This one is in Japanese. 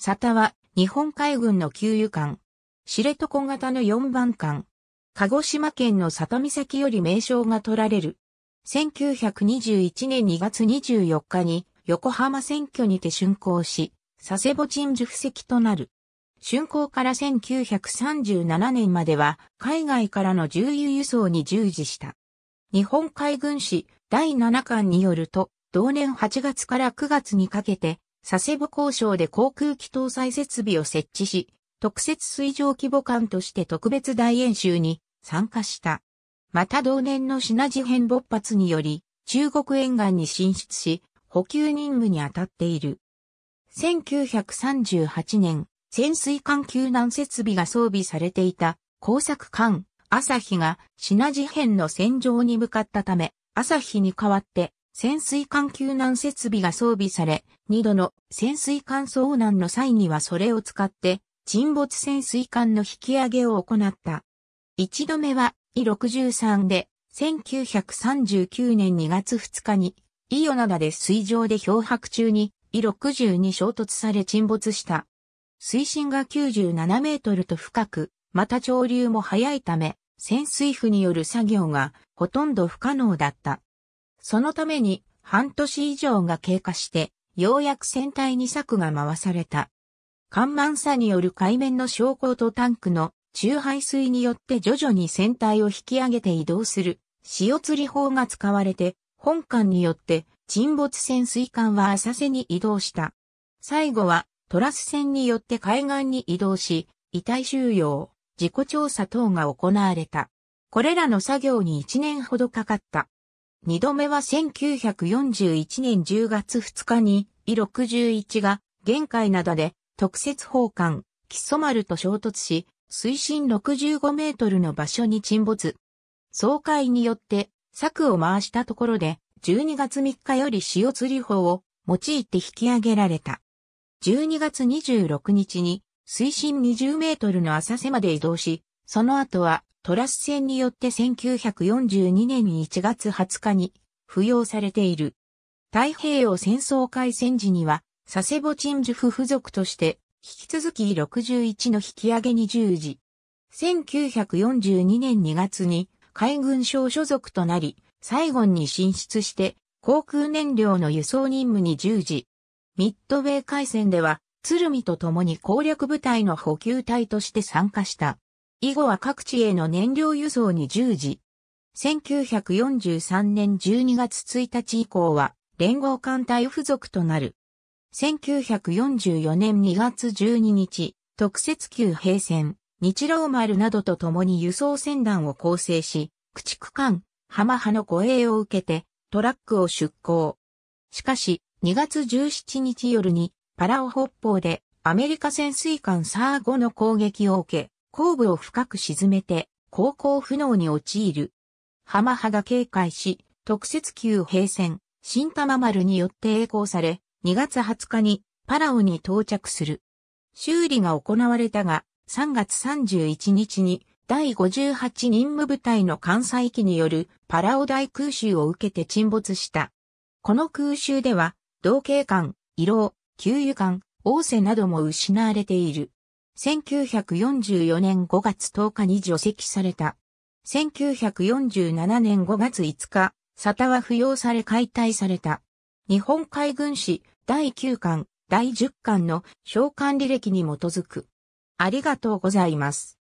サタは、日本海軍の給油艦。知床型の4番艦。鹿児島県の里岬より名称が取られる。1921年2月24日に横浜選挙にて竣工し、佐世保鎮樹布石となる。竣工から1937年までは海外からの重油輸送に従事した。日本海軍史第7巻によると、同年8月から9月にかけて佐世保交渉で航空機搭載設備を設置し、特設水上規模艦として特別大演習に参加した。また同年の品事変勃発により、中国沿岸に進出し、補給任務に当たっている。1938年、潜水艦救難設備が装備されていた工作艦、朝日が品事変の戦場に向かったため、朝日に代わって潜水艦救難設備が装備され、2度の潜水艦遭難の際にはそれを使って沈没潜水艦の引き上げを行った。1度目は E63 で1939年2月2日に伊予灘で水上で漂白中に E60 に衝突され沈没した。水深が97メートルと深く、また潮流も速いため、潜水譜による作業がほとんど不可能だった。そのために半年以上が経過して、ようやく船体に策が回された。緩慢さによる海面の昇降とタンクの中排水によって徐々に船体を引き上げて移動する潮釣り法が使われて、本館によって沈没潜水艦は浅瀬に移動した。最後はトラス船によって海岸に移動し、遺体収容、事故調査等が行われた。これらの作業に1年ほどかかった。二度目は1941年10月2日に、イ61が、玄海どで、特設砲艦、キソ丸と衝突し、水深65メートルの場所に沈没。総会によって、策を回したところで、12月3日より潮釣り法を用いて引き上げられた。12月26日に水深20メートルの浅瀬まで移動し、その後はトラス戦によって1942年1月20日に扶養されている。太平洋戦争開戦時には、佐世保鎮守府付属として、引き続き61の引き上げに従事。1942年2月に海軍省所属となり、サイゴンに進出して航空燃料の輸送任務に従事。ミッドウェー海戦では、鶴見と共に攻略部隊の補給隊として参加した。以後は各地への燃料輸送に従事。1943年12月1日以降は連合艦隊付属となる。1944年2月12日、特設級平船、日露丸などと共に輸送船団を構成し、駆逐艦、浜派の護衛を受けてトラックを出港。しかし、2月17日夜にパラオ北方でアメリカ潜水艦サーゴの攻撃を受け、後部を深く沈めて、航行不能に陥る。浜派が警戒し、特設級平船、新玉丸によって栄光され、2月20日にパラオに到着する。修理が行われたが、3月31日に第58任務部隊の艦載機によるパラオ大空襲を受けて沈没した。この空襲では、同型艦、労、給油艦、王瀬なども失われている。1944年5月10日に除籍された。1947年5月5日、サタは扶養され解体された。日本海軍史第9巻、第10巻の召喚履歴に基づく。ありがとうございます。